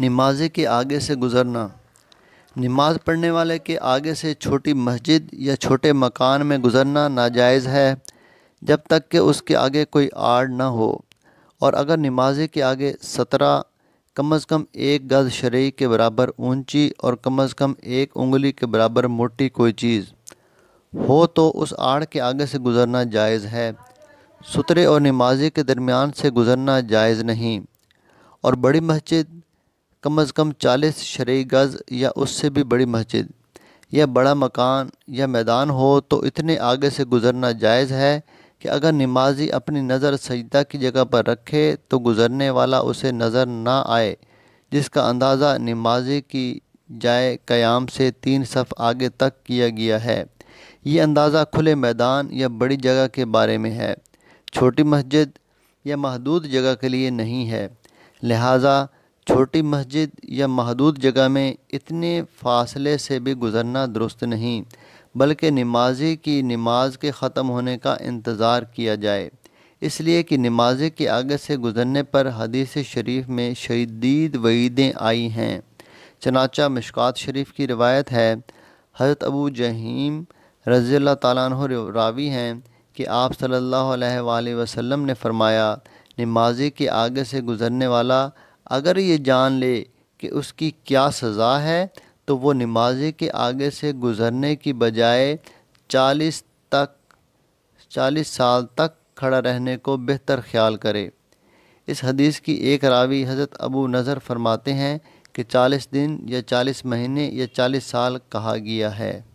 नमाजी के आगे से गुज़रना नमाज पढ़ने वाले के आगे से छोटी मस्जिद या छोटे मकान में गुज़रना नाजायज़ है जब तक कि उसके आगे कोई आड़ ना हो और अगर नमाजी के आगे सत्रह कम अज़ कम एक गज शरी के बराबर ऊंची और कम अज़ कम एक उंगली के बराबर मोटी कोई चीज़ हो तो उस आड़ के आगे से गुज़रना जायज़ है सुतरे और नमाजे के दरमियान से गुज़रना जायज़ नहीं और बड़ी मस्जिद कम अज़ कम चालीस शरी गज़ या उससे भी बड़ी मस्जिद या बड़ा मकान या मैदान हो तो इतने आगे से गुज़रना जायज़ है कि अगर नमाजी अपनी नज़र सजदा की जगह पर रखे तो गुज़रने वाला उसे नज़र ना आए जिसका अंदाज़ा नमाजी की जाए क़याम से तीन सफ़ आगे तक किया गया है ये अंदाज़ा खुले मैदान या बड़ी जगह के बारे में है छोटी मस्जिद या महदूद जगह के लिए नहीं है लिहाजा छोटी मस्जिद या महदूद जगह में इतने फासले से भी गुज़रना दुरुस्त नहीं बल्कि नमाजी की नमाज के ख़त्म होने का इंतज़ार किया जाए इसलिए कि नमाजी के आगे से गुज़रने पर हदीस शरीफ में शदीद वईदें आई हैं चनाचा मिशकात शरीफ की रिवायत है हज़रत अबू जहीम रज़ी तु रावी हैं कि आप सल्लल्लाहु अलैहि वसल्लम ने फ़रमाया नमाजी के आगे से गुज़रने वाला अगर ये जान ले कि उसकी क्या सज़ा है तो वो नमाजे के आगे से गुज़रने की बजाय चालीस तक चालीस साल तक खड़ा रहने को बेहतर ख्याल करे इस हदीस की एक रावी हज़रत अबू नज़र फरमाते हैं कि चालीस दिन या चालीस महीने या चालीस साल कहा गया है